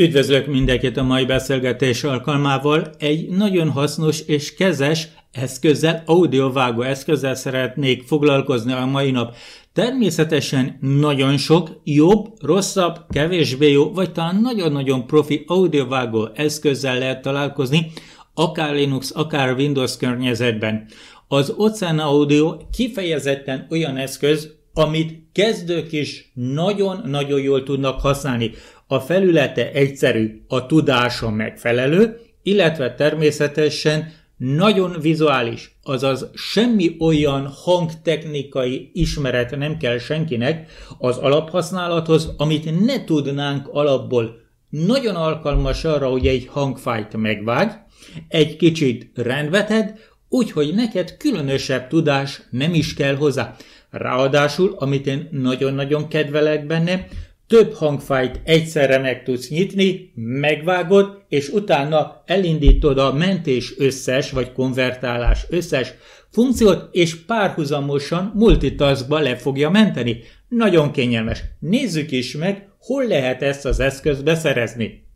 Üdvözlök mindenkit a mai beszélgetés alkalmával. Egy nagyon hasznos és kezes eszközzel, audiovágó eszközzel szeretnék foglalkozni a mai nap. Természetesen nagyon sok jobb, rosszabb, kevésbé jó, vagy talán nagyon-nagyon profi audiovágó eszközzel lehet találkozni, akár Linux, akár Windows környezetben. Az Ocean Audio kifejezetten olyan eszköz, amit kezdők is nagyon-nagyon jól tudnak használni. A felülete egyszerű, a tudása megfelelő, illetve természetesen nagyon vizuális, azaz semmi olyan hangtechnikai ismeret nem kell senkinek az alaphasználathoz, amit ne tudnánk alapból. Nagyon alkalmas arra, hogy egy hangfájt megvág, egy kicsit rendveted, úgyhogy neked különösebb tudás nem is kell hozzá. Ráadásul, amit én nagyon-nagyon kedvelek benne, több hangfájt egyszerre meg tudsz nyitni, megvágod, és utána elindítod a mentés összes vagy konvertálás összes funkciót, és párhuzamosan multitaskba le fogja menteni. Nagyon kényelmes. Nézzük is meg, hol lehet ezt az eszközt beszerezni.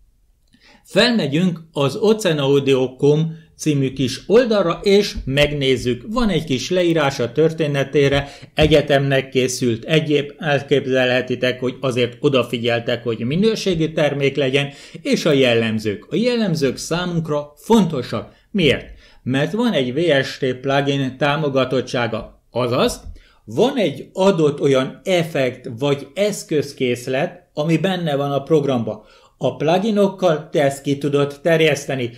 Felmegyünk az oceanaudio.com című kis oldalra, és megnézzük. Van egy kis leírás a történetére, egyetemnek készült egyéb, elképzelhetitek, hogy azért odafigyeltek, hogy minőségi termék legyen, és a jellemzők. A jellemzők számunkra fontosak. Miért? Mert van egy VST plugin támogatottsága, azaz van egy adott olyan effekt vagy eszközkészlet, ami benne van a programba. A pluginokkal te ezt ki tudod terjeszteni.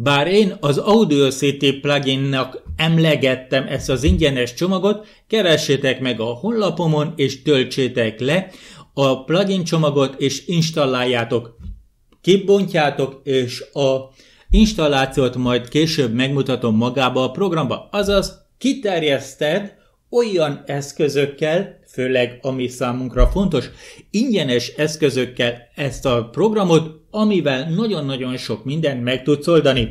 Bár én az Audio City pluginnak emlegettem ezt az ingyenes csomagot, keressétek meg a honlapomon és töltsétek le a plugin csomagot és installáljátok. Kibontjátok és a installációt majd később megmutatom magába a programba, azaz kiterjeszted olyan eszközökkel, főleg ami számunkra fontos, ingyenes eszközökkel ezt a programot, amivel nagyon-nagyon sok mindent meg tudsz oldani.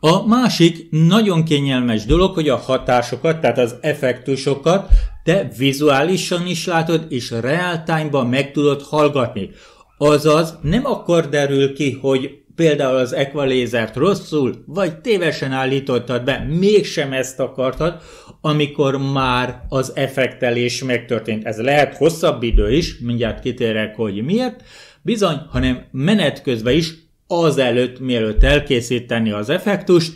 A másik nagyon kényelmes dolog, hogy a hatásokat, tehát az effektusokat te vizuálisan is látod, és real time-ban meg tudod hallgatni. Azaz nem akkor derül ki, hogy Például az ekvalézert rosszul, vagy tévesen állítottad be, mégsem ezt akartad, amikor már az effektelés megtörtént. Ez lehet hosszabb idő is, mindjárt kitérek, hogy miért, bizony, hanem menet közben is azelőtt, mielőtt elkészíteni az effektust,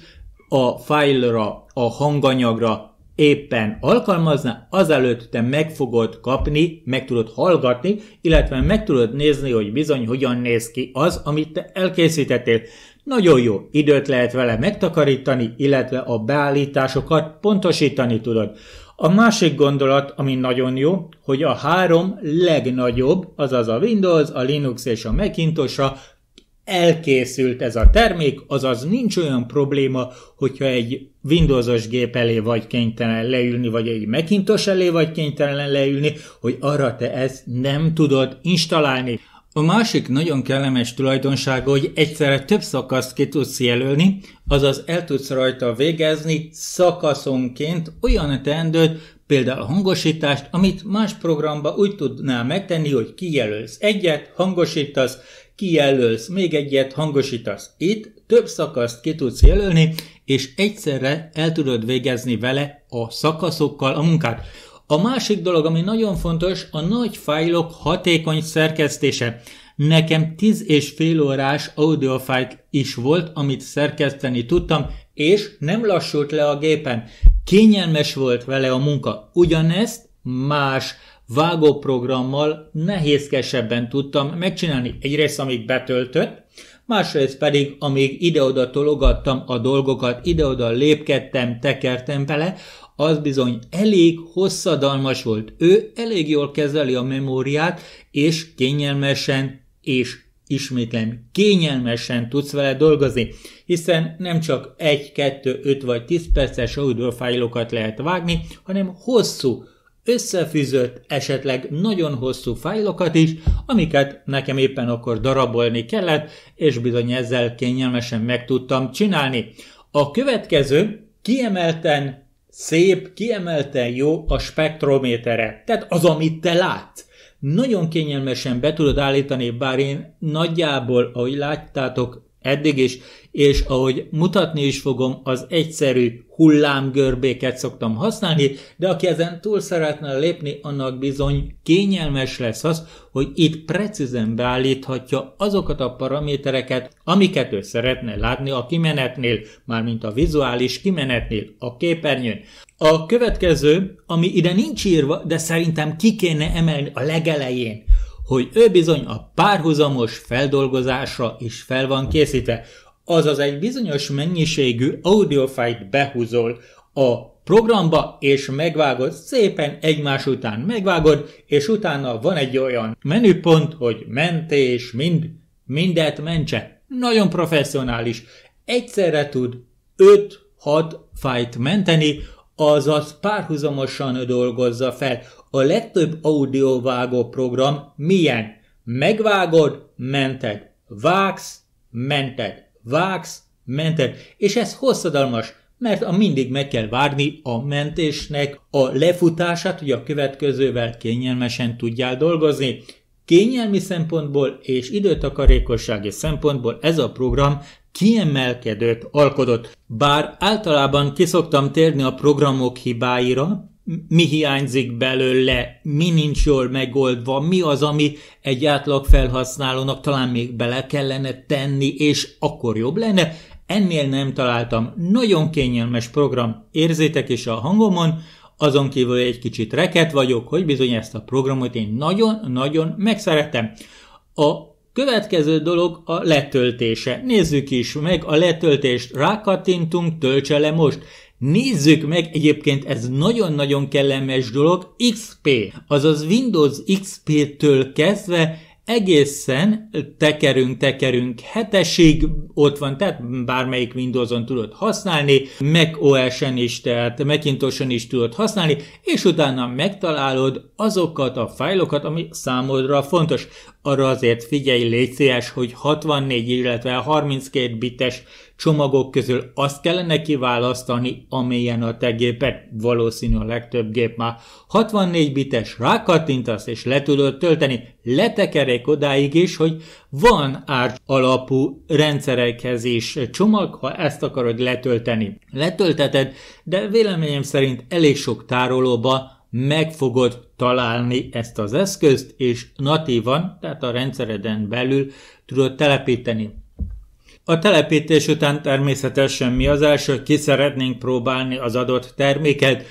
a fájlra, a hanganyagra éppen alkalmazna, azelőtt te meg fogod kapni, meg tudod hallgatni, illetve meg tudod nézni, hogy bizony hogyan néz ki az, amit te elkészítettél. Nagyon jó, időt lehet vele megtakarítani, illetve a beállításokat pontosítani tudod. A másik gondolat, ami nagyon jó, hogy a három legnagyobb, azaz a Windows, a Linux és a Macintosra elkészült ez a termék, azaz nincs olyan probléma, hogyha egy Windowsos gép elé vagy kénytelen leülni, vagy egy Macintosh elé vagy kénytelen leülni, hogy arra te ezt nem tudod installálni. A másik nagyon kellemes tulajdonsága, hogy egyszerre több szakaszt ki tudsz jelölni, azaz el tudsz rajta végezni szakaszonként olyan teendőt, Például a hangosítást, amit más programba úgy tudnál megtenni, hogy kijelölsz egyet, hangosítasz, kijelölsz még egyet, hangosítasz. Itt több szakaszt ki tudsz jelölni, és egyszerre el tudod végezni vele a szakaszokkal a munkát. A másik dolog, ami nagyon fontos, a nagy fájlok hatékony szerkesztése. Nekem 10 és fél órás audiofájt is volt, amit szerkeszteni tudtam, és nem lassult le a gépen. Kényelmes volt vele a munka, ugyanezt más vágóprogrammal nehézkesebben tudtam megcsinálni. Egyrészt, amíg betöltött, másrészt pedig, amíg ide-oda tologattam a dolgokat, ide-oda lépkedtem, tekertem bele, az bizony elég hosszadalmas volt. Ő elég jól kezeli a memóriát, és kényelmesen, és ismétlem, kényelmesen tudsz vele dolgozni hiszen nem csak 1, 2, 5 vagy 10 perces audiofájlokat lehet vágni, hanem hosszú, összefűzött, esetleg nagyon hosszú fájlokat is, amiket nekem éppen akkor darabolni kellett, és bizony ezzel kényelmesen meg tudtam csinálni. A következő kiemelten szép, kiemelten jó a spektrométere, tehát az, amit te látsz. Nagyon kényelmesen be tudod állítani, bár én nagyjából, ahogy láttátok, eddig is, és ahogy mutatni is fogom, az egyszerű hullámgörbéket szoktam használni, de aki ezen túl szeretne lépni, annak bizony kényelmes lesz az, hogy itt precízen beállíthatja azokat a paramétereket, amiket ő szeretne látni a kimenetnél, mármint a vizuális kimenetnél, a képernyőn. A következő, ami ide nincs írva, de szerintem ki kéne emelni a legelején, hogy ő bizony a párhuzamos feldolgozásra is fel van készítve, azaz egy bizonyos mennyiségű audiofájt behúzol a programba, és megvágod, szépen egymás után megvágod, és utána van egy olyan menüpont, hogy mentés, mind, mindet mentse. Nagyon professzionális. Egyszerre tud 5-6 fájt menteni, azaz párhuzamosan dolgozza fel a legtöbb audiovágó program milyen? Megvágod, mented. Vágsz, mented. Vágsz, mented. És ez hosszadalmas, mert a mindig meg kell várni a mentésnek a lefutását, hogy a következővel kényelmesen tudjál dolgozni. Kényelmi szempontból és időtakarékossági szempontból ez a program kiemelkedőt alkotott. Bár általában kiszoktam térni a programok hibáira, mi hiányzik belőle, mi nincs jól megoldva, mi az, ami egy átlag felhasználónak talán még bele kellene tenni, és akkor jobb lenne. Ennél nem találtam. Nagyon kényelmes program, érzétek is a hangomon, azon kívül egy kicsit reket vagyok, hogy bizony ezt a programot én nagyon-nagyon megszeretem. A következő dolog a letöltése. Nézzük is meg a letöltést, rákattintunk, töltse le most. Nézzük meg, egyébként ez nagyon-nagyon kellemes dolog, XP, azaz Windows XP-től kezdve egészen tekerünk, tekerünk hetesig, ott van, tehát bármelyik on tudod használni, Mac OS-en is, tehát Macintoson is tudod használni, és utána megtalálod azokat a fájlokat, ami számodra fontos. Arra azért figyelj, légy szíves, hogy 64, illetve 32 bites csomagok közül azt kellene kiválasztani, amelyen a te gépet, valószínű a legtöbb gép már 64 bites rákattintasz és le tudod tölteni letekerék odáig is, hogy van árt alapú rendszerekhez is csomag, ha ezt akarod letölteni. Letölteted, de véleményem szerint elég sok tárolóba meg fogod találni ezt az eszközt, és natívan, tehát a rendszereden belül tudod telepíteni. A telepítés után természetesen mi az első, ki szeretnénk próbálni az adott terméket,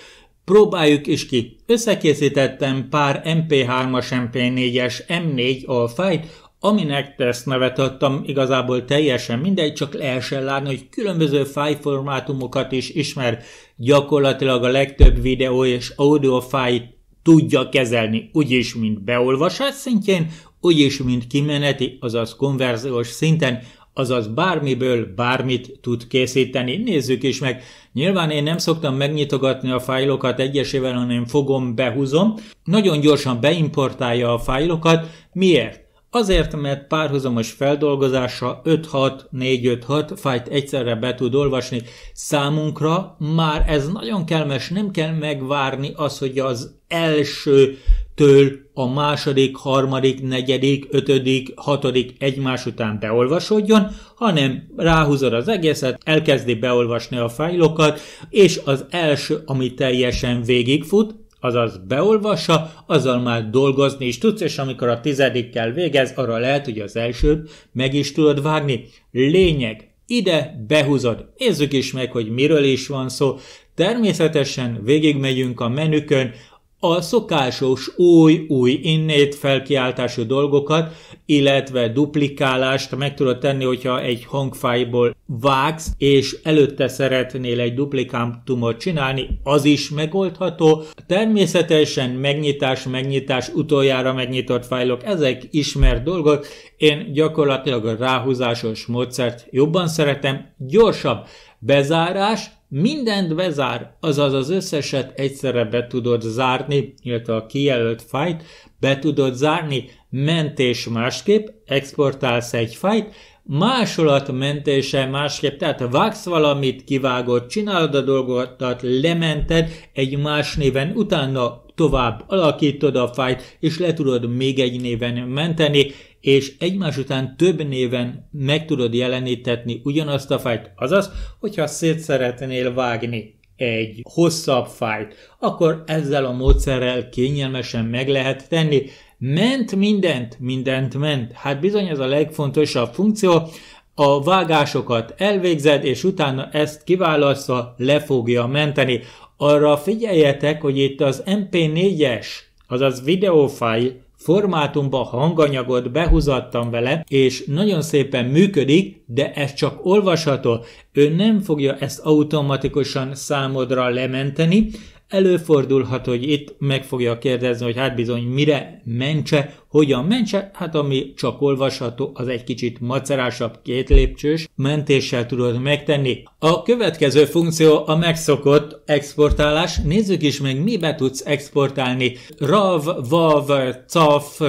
Próbáljuk is ki. Összekészítettem pár MP3-as, MP4-es, M4 alfájt, aminek teszt nevet adtam, igazából teljesen mindegy, csak lehessen látni, hogy különböző fájformátumokat is ismer, gyakorlatilag a legtöbb videó és audio fájt tudja kezelni, úgyis, mint beolvasás szintjén, úgyis, mint kimeneti, azaz konverziós szinten, azaz bármiből bármit tud készíteni. Nézzük is meg. Nyilván én nem szoktam megnyitogatni a fájlokat egyesével, hanem fogom, behúzom. Nagyon gyorsan beimportálja a fájlokat. Miért? Azért, mert párhuzamos feldolgozása 5-6-4-5-6 fájt egyszerre be tud olvasni. Számunkra már ez nagyon kelmes, nem kell megvárni az, hogy az első től a második, harmadik, negyedik, ötödik, hatodik egymás után beolvasódjon, hanem ráhúzod az egészet, elkezdi beolvasni a fájlokat, és az első, ami teljesen végigfut, azaz beolvassa, azzal már dolgozni is tudsz, és amikor a tizedikkel végez, arra lehet, hogy az elsőt meg is tudod vágni. Lényeg, ide behúzod. Nézzük is meg, hogy miről is van szó. Természetesen végigmegyünk a menükön, a szokásos új-új innét felkiáltású dolgokat, illetve duplikálást meg tudod tenni, hogyha egy hangfájból vágsz, és előtte szeretnél egy duplikátumot csinálni, az is megoldható. Természetesen megnyitás, megnyitás, utoljára megnyitott fájlok, ezek ismert dolgok. Én gyakorlatilag a ráhúzásos módszert jobban szeretem. Gyorsabb bezárás, mindent bezár, azaz az összeset egyszerre be tudod zárni, illetve a kijelölt fájt be tudod zárni, mentés másképp, exportálsz egy fájt, mentése másképp, tehát vágsz valamit, kivágod, csinálod a dolgokat, lemented egy más néven, utána tovább alakítod a fájt, és le tudod még egy néven menteni, és egymás után több néven meg tudod jelenítetni ugyanazt a fájt, azaz, hogyha szét szeretnél vágni egy hosszabb fájt, akkor ezzel a módszerrel kényelmesen meg lehet tenni. Ment mindent, mindent ment. Hát bizony ez a legfontosabb funkció, a vágásokat elvégzed, és utána ezt kiválasztva le fogja menteni. Arra figyeljetek, hogy itt az MP4-es, azaz videófájl Formátumba hanganyagot behúzattam vele, és nagyon szépen működik, de ez csak olvasható. Ő nem fogja ezt automatikusan számodra lementeni, Előfordulhat, hogy itt meg fogja kérdezni, hogy hát bizony mire mentse, hogyan mentse, hát ami csak olvasható, az egy kicsit macerásabb két mentéssel tudod megtenni. A következő funkció a megszokott exportálás. Nézzük is meg, mibe tudsz exportálni. RAV, VAV, CAF,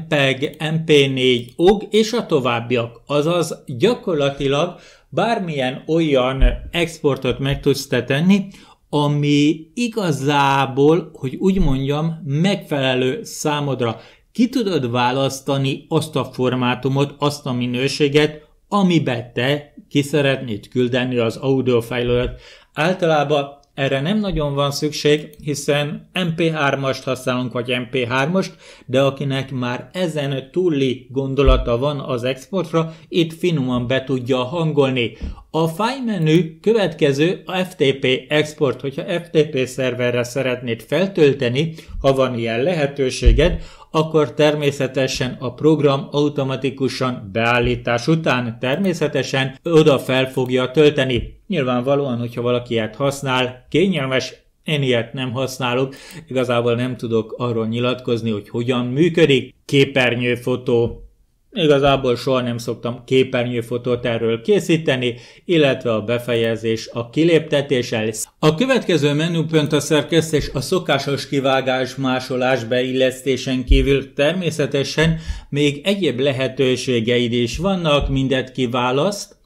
MPEG, MP4, OG és a továbbiak. Azaz gyakorlatilag bármilyen olyan exportot meg tudsz te tenni, ami igazából, hogy úgy mondjam, megfelelő számodra. Ki tudod választani azt a formátumot, azt a minőséget, amiben te ki szeretnéd küldeni az audiofájlodat. Általában erre nem nagyon van szükség, hiszen MP3-ast használunk, vagy mp 3 ast de akinek már ezen túli gondolata van az exportra, itt finoman be tudja hangolni. A file menü következő a FTP export, hogyha FTP szerverre szeretnéd feltölteni, ha van ilyen lehetőséged, akkor természetesen a program automatikusan beállítás után természetesen oda fel fogja tölteni. Nyilvánvalóan, hogyha valaki ilyet használ, kényelmes, én ilyet nem használok, igazából nem tudok arról nyilatkozni, hogy hogyan működik. Képernyőfotó Igazából soha nem szoktam képernyőfotót erről készíteni, illetve a befejezés a kiléptetés elsz. A következő menüpont a szerkesztés a szokásos kivágás, másolás, beillesztésen kívül természetesen még egyéb lehetőségeid is vannak, mindet kiválaszt,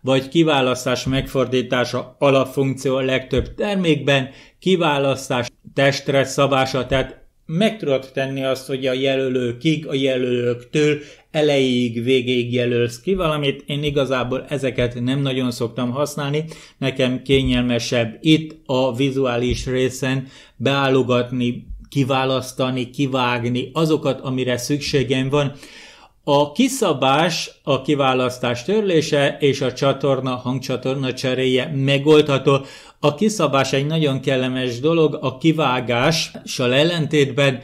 vagy kiválasztás megfordítása alapfunkció a legtöbb termékben, kiválasztás testre szabása, tehát meg tudod tenni azt, hogy a jelölőkig, a jelölőktől elejéig, végéig jelölsz ki valamit. Én igazából ezeket nem nagyon szoktam használni, nekem kényelmesebb itt a vizuális részen beállogatni, kiválasztani, kivágni azokat, amire szükségem van. A kiszabás, a kiválasztás törlése és a csatorna, hangcsatorna cseréje megoldható. A kiszabás egy nagyon kellemes dolog, a kivágással ellentétben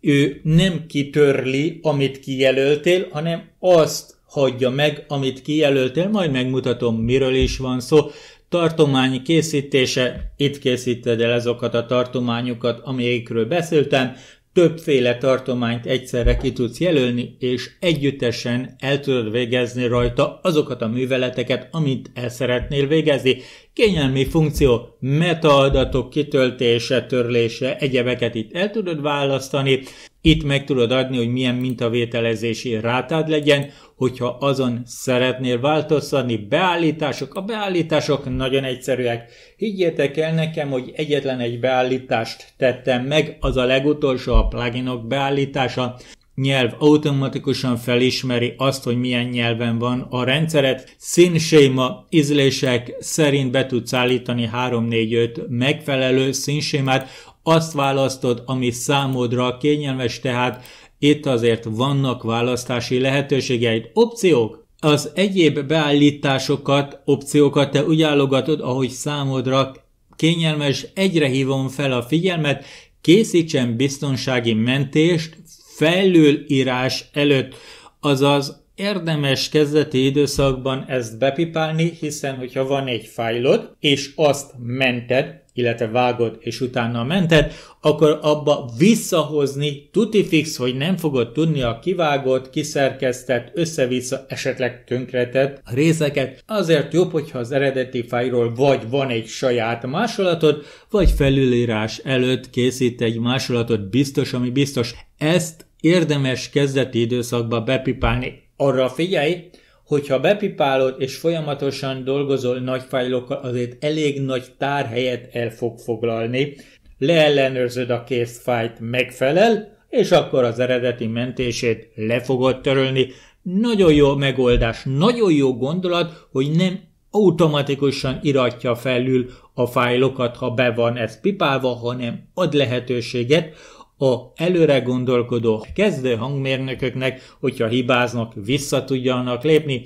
ő nem kitörli, amit kijelöltél, hanem azt hagyja meg, amit kijelöltél, majd megmutatom, miről is van szó. Tartomány készítése, itt készíted el azokat a tartományokat, amelyikről beszéltem, többféle tartományt egyszerre ki tudsz jelölni, és együttesen el tudod végezni rajta azokat a műveleteket, amit el szeretnél végezni. Kényelmi funkció, metaadatok kitöltése, törlése, egyebeket itt el tudod választani, itt meg tudod adni, hogy milyen mintavételezési rátád legyen, hogyha azon szeretnél változtatni, beállítások, a beállítások nagyon egyszerűek. Higgyétek el nekem, hogy egyetlen egy beállítást tettem meg, az a legutolsó, a pluginok beállítása. Nyelv automatikusan felismeri azt, hogy milyen nyelven van a rendszeret. Színséma ízlések szerint be tudsz állítani 3-4-5 megfelelő színsémát, azt választod, ami számodra kényelmes, tehát itt azért vannak választási lehetőségeid, opciók. Az egyéb beállításokat, opciókat te úgy állogatod, ahogy számodra kényelmes, egyre hívom fel a figyelmet, készítsen biztonsági mentést felülírás előtt, azaz érdemes kezdeti időszakban ezt bepipálni, hiszen hogyha van egy fájlod, és azt mented, illetve vágod, és utána mented, akkor abba visszahozni tuti fix, hogy nem fogod tudni a kivágott, kiszerkesztett, össze-vissza, esetleg tönkretett részeket. Azért jobb, hogyha az eredeti fájról vagy van egy saját másolatod, vagy felülírás előtt készít egy másolatot biztos, ami biztos. Ezt érdemes kezdeti időszakba bepipálni. Arra figyelj, hogyha bepipálod és folyamatosan dolgozol nagy fájlokkal, azért elég nagy tárhelyet el fog foglalni. Leellenőrzöd a készfájt, megfelel, és akkor az eredeti mentését le fogod törölni. Nagyon jó megoldás, nagyon jó gondolat, hogy nem automatikusan iratja felül a fájlokat, ha be van ez pipálva, hanem ad lehetőséget, a előre gondolkodó kezdő hangmérnököknek, hogyha hibáznak, vissza tudjanak lépni,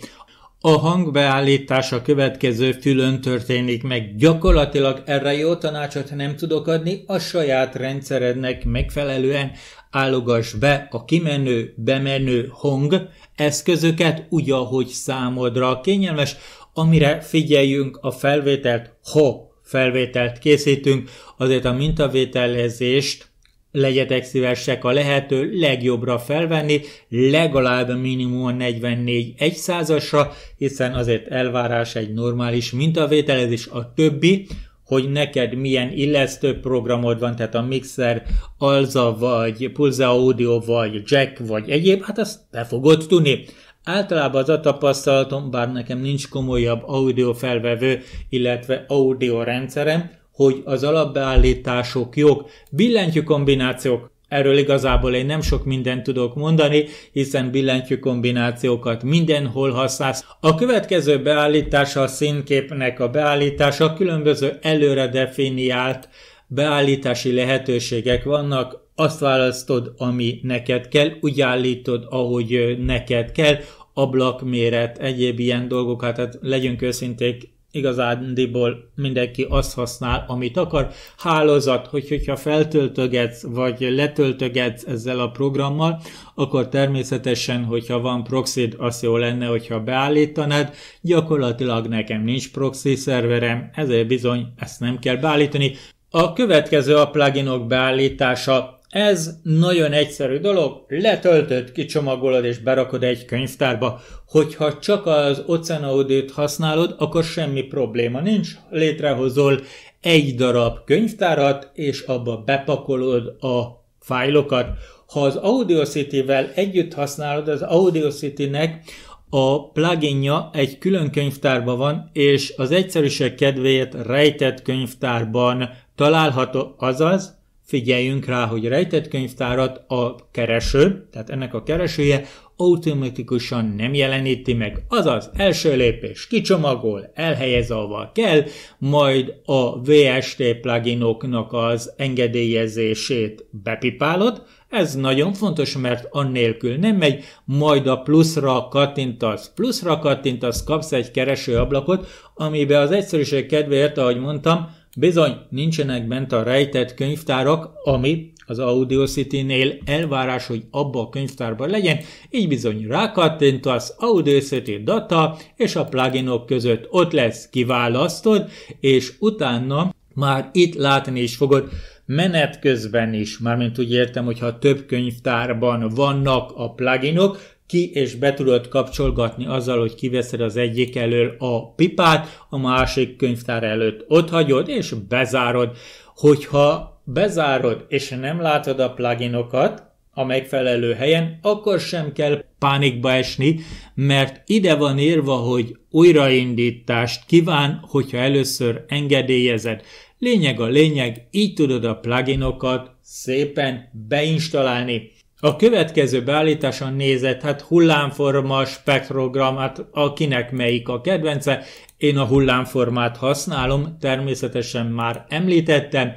a hangbeállítás a következő fülön történik meg. Gyakorlatilag erre jó tanácsot nem tudok adni, a saját rendszerednek megfelelően állogass be a kimenő, bemenő hang eszközöket úgy, ahogy számodra kényelmes, amire figyeljünk a felvételt, ha felvételt készítünk, azért a mintavételezést Legyetek szívesek a lehető legjobbra felvenni, legalább minimum 44 1%-asra, hiszen azért elvárás egy normális mintavételezés, a többi, hogy neked milyen illesztő programod van, tehát a Mixer, Alza, vagy Pulse Audio, vagy Jack, vagy egyéb, hát azt te fogod tudni. Általában az a tapasztalatom, bár nekem nincs komolyabb audio felvevő, illetve audio rendszerem, hogy az alapbeállítások jók. Billentyű kombinációk. Erről igazából én nem sok mindent tudok mondani, hiszen billentyű kombinációkat mindenhol használsz. A következő beállítása a színképnek a beállítása, különböző előre definiált beállítási lehetőségek vannak, azt választod, ami neked kell, úgy állítod, ahogy neked kell, ablakméret, egyéb ilyen dolgokat, tehát legyünk őszinték, igazándiból mindenki azt használ, amit akar. Hálózat, hogy, hogyha feltöltögetsz, vagy letöltögetsz ezzel a programmal, akkor természetesen, hogyha van proxyd, az jó lenne, hogyha beállítanád. Gyakorlatilag nekem nincs proxy szerverem, ezért bizony ezt nem kell beállítani. A következő a pluginok beállítása ez nagyon egyszerű dolog, letöltöd, kicsomagolod és berakod egy könyvtárba. Hogyha csak az Oceanaudit használod, akkor semmi probléma nincs, létrehozol egy darab könyvtárat, és abba bepakolod a fájlokat. Ha az AudioCity-vel együtt használod, az AudioCity-nek a pluginja egy külön könyvtárban van, és az egyszerűség kedvéért rejtett könyvtárban található, azaz figyeljünk rá, hogy rejtett könyvtárat a kereső, tehát ennek a keresője automatikusan nem jeleníti meg. Azaz, első lépés kicsomagol, elhelyez ahova kell, majd a VST pluginoknak az engedélyezését bepipálod, ez nagyon fontos, mert annélkül nem megy, majd a pluszra kattintasz. Pluszra kattintasz, kapsz egy keresőablakot, amiben az egyszerűség kedvéért, ahogy mondtam, Bizony, nincsenek bent a rejtett könyvtárak, ami az Audio City-nél elvárás, hogy abba a könyvtárban legyen, így bizony rákattintasz Audio City data, és a pluginok között ott lesz, kiválasztod, és utána már itt látni is fogod, menet közben is, mármint úgy értem, hogyha több könyvtárban vannak a pluginok, ki és be tudod kapcsolgatni azzal, hogy kiveszed az egyik elől a pipát, a másik könyvtár előtt ott hagyod és bezárod. Hogyha bezárod és nem látod a pluginokat, a megfelelő helyen, akkor sem kell pánikba esni, mert ide van írva, hogy újraindítást kíván, hogyha először engedélyezed. Lényeg a lényeg, így tudod a pluginokat szépen beinstalálni. A következő beállítás a nézet, hát hullámforma, spektrogram, hát akinek melyik a kedvence. Én a hullámformát használom, természetesen már említettem.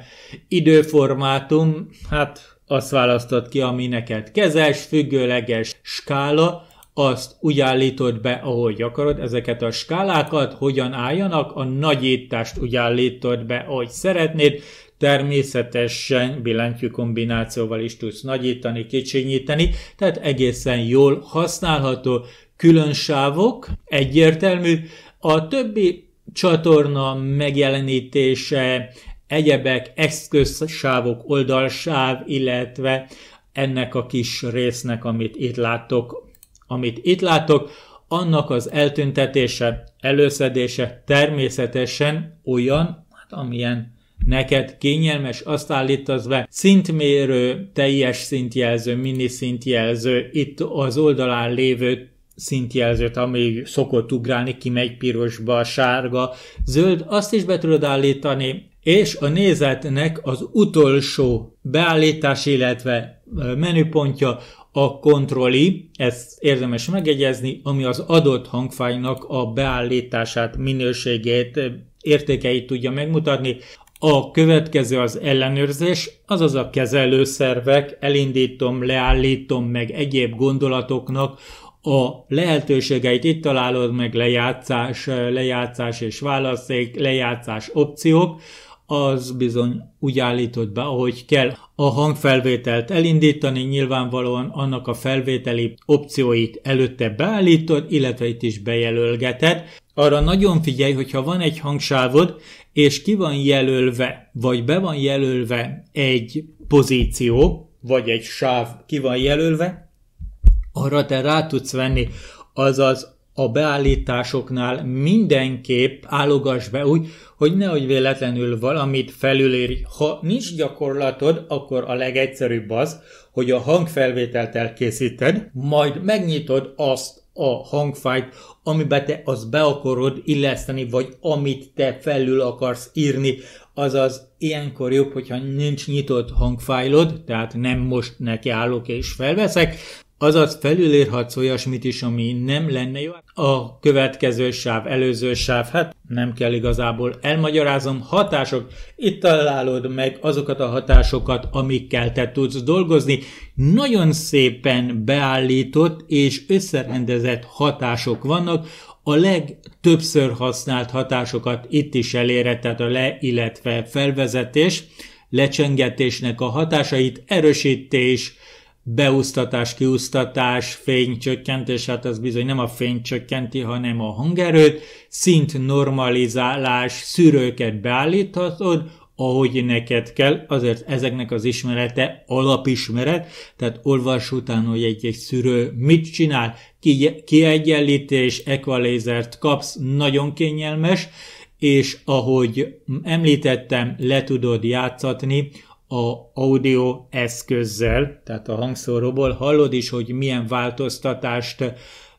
Időformátum, hát azt választod ki, ami neked kezes, függőleges skála, azt úgy állítod be, ahogy akarod, ezeket a skálákat, hogyan álljanak, a nagyítást úgy állítod be, ahogy szeretnéd, Természetesen billentyű kombinációval is tudsz nagyítani, kicsinyíteni, tehát egészen jól használható külön sávok, egyértelmű. A többi csatorna megjelenítése, egyebek, eszközsávok, oldalsáv, illetve ennek a kis résznek, amit itt látok, amit itt látok, annak az eltüntetése, előszedése természetesen olyan, hát amilyen neked kényelmes azt állítasz be, szintmérő, teljes szintjelző, mini szintjelző, itt az oldalán lévő szintjelzőt, ami szokott ugrálni, megy pirosba, sárga, zöld, azt is be tudod állítani, és a nézetnek az utolsó beállítás, illetve menüpontja a kontrolli, ezt érdemes megegyezni, ami az adott hangfájnak a beállítását, minőségét értékeit tudja megmutatni. A következő az ellenőrzés, azaz a kezelőszervek, elindítom, leállítom meg egyéb gondolatoknak a lehetőségeit itt találod meg lejátszás, lejátszás és válaszék, lejátszás opciók, az bizony úgy állított be, ahogy kell a hangfelvételt elindítani, nyilvánvalóan annak a felvételi opcióit előtte beállítod, illetve itt is bejelölgeted. Arra nagyon figyelj, hogyha van egy hangsávod, és ki van jelölve, vagy be van jelölve egy pozíció, vagy egy sáv ki van jelölve, arra te rá tudsz venni, azaz a beállításoknál mindenképp állogass be úgy, hogy nehogy véletlenül valamit felüléri. Ha nincs gyakorlatod, akkor a legegyszerűbb az, hogy a hangfelvételt elkészíted, majd megnyitod azt a hangfájt, amiben te azt be akarod illeszteni, vagy amit te felül akarsz írni, azaz ilyenkor jobb, hogyha nincs nyitott hangfájlod, tehát nem most nekiállok és felveszek, azaz felülírhatsz olyasmit is, ami nem lenne jó. A következő sáv, előző sáv, hát nem kell igazából. Elmagyarázom, hatások. Itt találod meg azokat a hatásokat, amikkel te tudsz dolgozni. Nagyon szépen beállított és összerendezett hatások vannak, a legtöbbször használt hatásokat itt is elére, tehát a le, illetve felvezetés, lecsengetésnek a hatásait, erősítés, beúsztatás, kiúsztatás, fénycsökkentés, hát ez bizony nem a fény csökkenti, hanem a hangerőt, szint normalizálás, szűrőket beállíthatod, ahogy neked kell, azért ezeknek az ismerete alapismeret, tehát olvas után, hogy egy-egy szűrő mit csinál, kiegyenlítés, equalizert kapsz, nagyon kényelmes, és ahogy említettem, le tudod játszatni a audio eszközzel, tehát a hangszóróból, hallod is, hogy milyen változtatást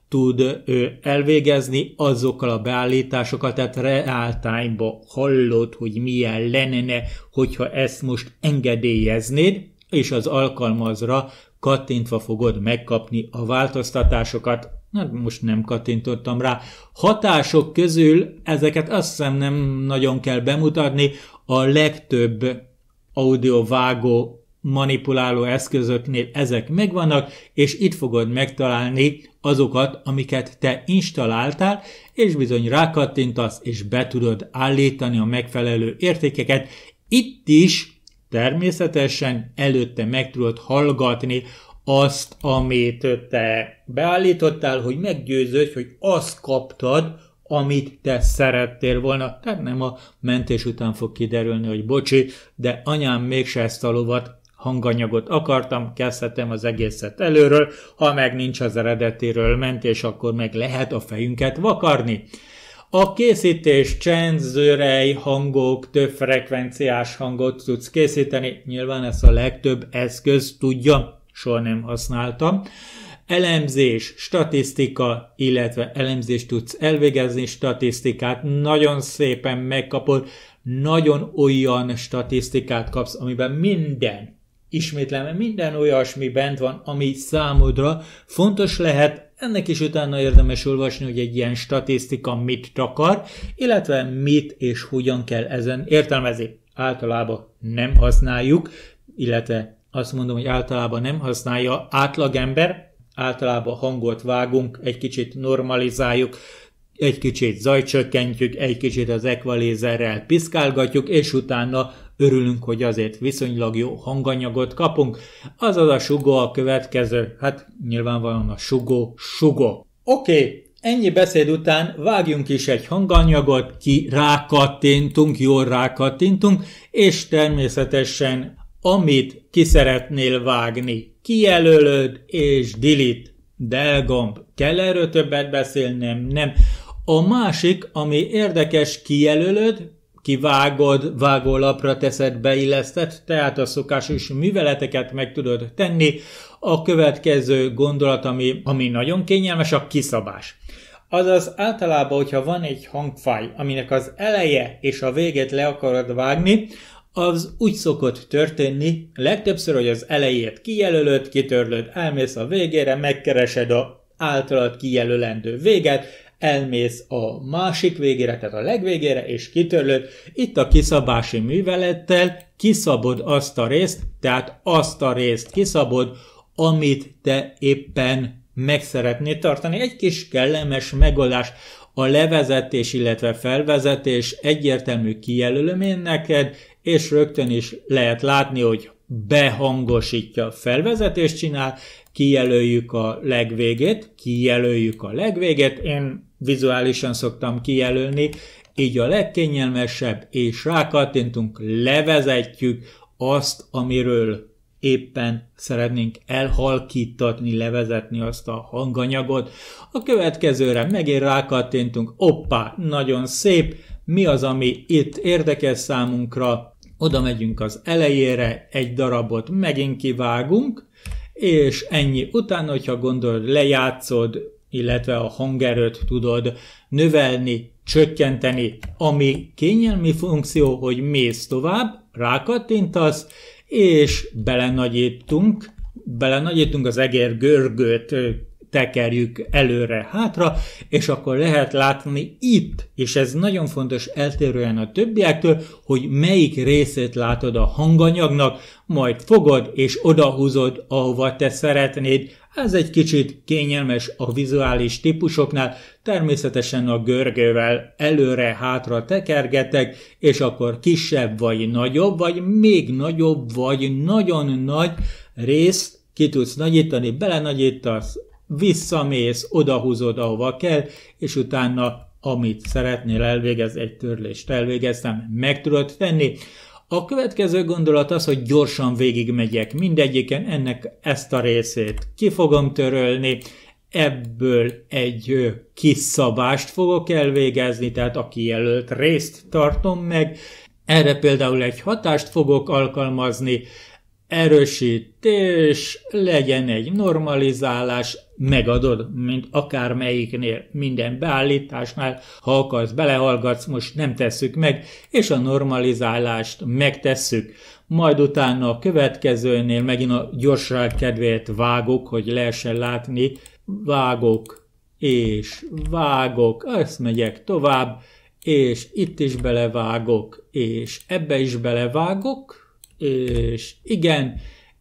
tud elvégezni azokkal a beállításokat, tehát real time-ba hallod, hogy milyen lenne, hogyha ezt most engedélyeznéd, és az alkalmazra kattintva fogod megkapni a változtatásokat. Na, most nem kattintottam rá. Hatások közül ezeket azt hiszem nem nagyon kell bemutatni, a legtöbb audiovágó manipuláló eszközöknél ezek megvannak, és itt fogod megtalálni azokat, amiket te installáltál, és bizony rákattintasz, és be tudod állítani a megfelelő értékeket. Itt is természetesen előtte meg tudod hallgatni azt, amit te beállítottál, hogy meggyőződj, hogy azt kaptad, amit te szerettél volna. Tehát nem a mentés után fog kiderülni, hogy bocsi, de anyám mégse ezt a lovat hanganyagot akartam, kezdhetem az egészet előről, ha meg nincs az eredetiről mentés, akkor meg lehet a fejünket vakarni. A készítés csendzőrei hangok, több frekvenciás hangot tudsz készíteni, nyilván ezt a legtöbb eszköz tudja, soha nem használtam elemzés, statisztika, illetve elemzést tudsz elvégezni, statisztikát nagyon szépen megkapod, nagyon olyan statisztikát kapsz, amiben minden, ismétlem, minden olyasmi bent van, ami számodra fontos lehet, ennek is utána érdemes olvasni, hogy egy ilyen statisztika mit takar, illetve mit és hogyan kell ezen értelmezni. Általában nem használjuk, illetve azt mondom, hogy általában nem használja átlagember, általában hangot vágunk, egy kicsit normalizáljuk, egy kicsit zajcsökkentjük, egy kicsit az equalizerrel piszkálgatjuk, és utána örülünk, hogy azért viszonylag jó hanganyagot kapunk. Azaz a sugó a következő, hát nyilvánvalóan a sugó, sugó. Oké, okay. Ennyi beszéd után vágjunk is egy hanganyagot, ki rákattintunk, jól rákattintunk, és természetesen amit ki szeretnél vágni, kijelölöd és delete. Delgomb, kell erről többet beszélnem, nem. A másik, ami érdekes, kijelölöd, kivágod, vágólapra teszed, beilleszted, tehát a szokásos műveleteket meg tudod tenni. A következő gondolat, ami, ami nagyon kényelmes, a kiszabás. Azaz általában, hogyha van egy hangfáj, aminek az eleje és a végét le akarod vágni, az úgy szokott történni, legtöbbször, hogy az elejét kijelölöd, kitörlöd, elmész a végére, megkeresed a általad kijelölendő véget, elmész a másik végére, tehát a legvégére, és kitörlöd. Itt a kiszabási művelettel kiszabod azt a részt, tehát azt a részt kiszabod, amit te éppen meg szeretnéd tartani. Egy kis kellemes megoldás. A levezetés, illetve felvezetés egyértelmű kijelölöm én neked, és rögtön is lehet látni, hogy behangosítja, felvezetést csinál, kijelöljük a legvégét, kijelöljük a legvégét, én vizuálisan szoktam kijelölni, így a legkényelmesebb, és rákattintunk, levezetjük azt, amiről éppen szeretnénk elhalkítatni, levezetni azt a hanganyagot. A következőre megint rákattintunk, oppá, nagyon szép, mi az, ami itt érdekes számunkra, oda megyünk az elejére, egy darabot megint kivágunk, és ennyi. Utána, hogyha gondolod, lejátszod, illetve a hangerőt tudod növelni, csökkenteni, ami kényelmi funkció, hogy mész tovább, rákattintasz, és belenagyítunk, belenagyítunk az egér görgőt tekerjük előre-hátra, és akkor lehet látni itt, és ez nagyon fontos eltérően a többiektől, hogy melyik részét látod a hanganyagnak, majd fogod és odahúzod, ahova te szeretnéd. Ez egy kicsit kényelmes a vizuális típusoknál, természetesen a görgővel előre-hátra tekergetek, és akkor kisebb vagy nagyobb, vagy még nagyobb, vagy nagyon nagy részt ki tudsz nagyítani, belenagyítasz, visszamész, odahúzod, ahova kell, és utána, amit szeretnél elvégez, egy törlést elvégeztem, meg tudod tenni. A következő gondolat az, hogy gyorsan végigmegyek mindegyiken, ennek ezt a részét ki fogom törölni, ebből egy kis szabást fogok elvégezni, tehát a kijelölt részt tartom meg, erre például egy hatást fogok alkalmazni, erősítés, legyen egy normalizálás, megadod, mint akármelyiknél, minden beállításnál, ha akarsz, belehallgatsz, most nem tesszük meg, és a normalizálást megtesszük. Majd utána a következőnél megint a gyorság kedvéért vágok, hogy lehessen látni, vágok, és vágok, ezt megyek tovább, és itt is belevágok, és ebbe is belevágok, és igen,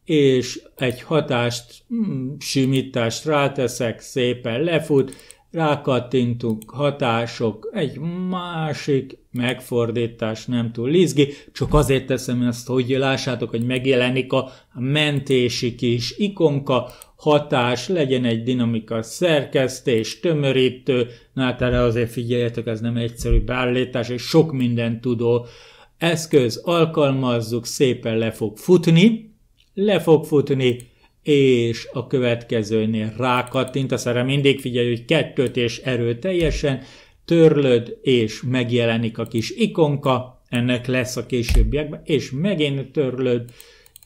és egy hatást, mm, simítást ráteszek, szépen lefut, rákattintunk, hatások, egy másik megfordítás, nem túl lizgi, csak azért teszem ezt, hogy lássátok, hogy megjelenik a mentési kis ikonka, hatás, legyen egy dinamika szerkesztés, tömörítő, na hát erre azért figyeljetek, ez nem egyszerű beállítás, és sok minden tudó eszköz alkalmazzuk, szépen le fog futni, le fog futni, és a következőnél rákattint, a erre mindig figyelj, hogy kettőt és teljesen törlöd, és megjelenik a kis ikonka, ennek lesz a későbbiekben, és megint törlöd,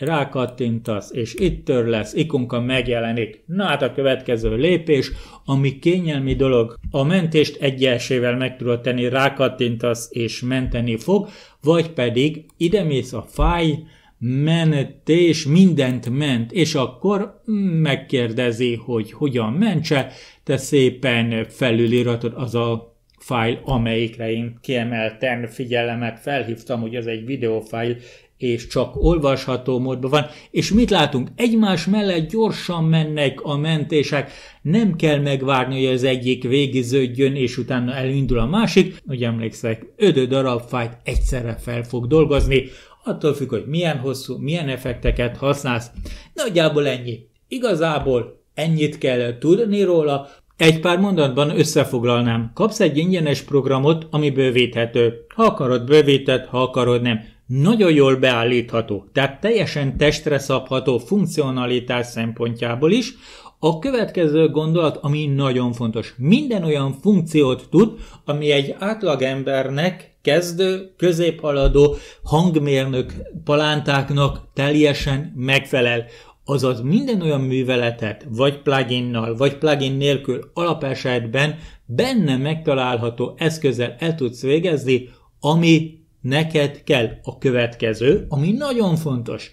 rákattintasz, és itt tör lesz, ikonka megjelenik. Na hát a következő lépés, ami kényelmi dolog. A mentést egyesével meg tudod tenni, rákattintasz, és menteni fog, vagy pedig ide mész a fáj, mentés, mindent ment, és akkor megkérdezi, hogy hogyan mentse, te szépen felülíratod az a fájl, amelyikre én kiemelten figyelemet felhívtam, hogy ez egy videófájl, és csak olvasható módban van, és mit látunk? Egymás mellett gyorsan mennek a mentések, nem kell megvárni, hogy az egyik végiződjön, és utána elindul a másik. hogy emlékszek, ödő darab fájt egyszerre fel fog dolgozni, attól függ, hogy milyen hosszú, milyen effekteket használsz. Nagyjából ennyi. Igazából ennyit kell tudni róla, egy pár mondatban összefoglalnám. Kapsz egy ingyenes programot, ami bővíthető. Ha akarod, bővíthet, ha akarod, nem nagyon jól beállítható, tehát teljesen testre szabható funkcionalitás szempontjából is, a következő gondolat, ami nagyon fontos. Minden olyan funkciót tud, ami egy átlagembernek, kezdő, középhaladó hangmérnök palántáknak teljesen megfelel. Azaz minden olyan műveletet, vagy pluginnal, vagy plugin nélkül alapesetben benne megtalálható eszközzel el tudsz végezni, ami Neked kell a következő, ami nagyon fontos.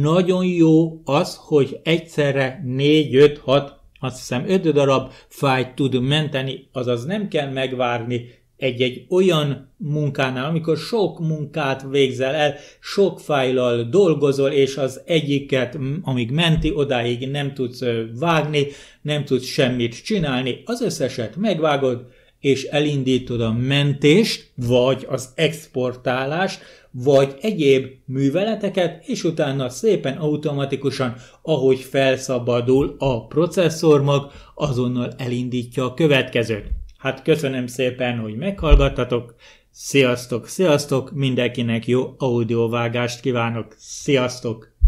Nagyon jó az, hogy egyszerre 4, 5, 6, azt hiszem 5 darab fájt tud menteni, azaz nem kell megvárni egy-egy olyan munkánál, amikor sok munkát végzel el, sok fájlal dolgozol, és az egyiket, amíg menti, odáig nem tudsz vágni, nem tudsz semmit csinálni, az összeset megvágod, és elindítod a mentést, vagy az exportálást, vagy egyéb műveleteket, és utána szépen automatikusan, ahogy felszabadul a processzormag, azonnal elindítja a következőt. Hát köszönöm szépen, hogy meghallgattatok, sziasztok, sziasztok, mindenkinek jó audiovágást kívánok, sziasztok!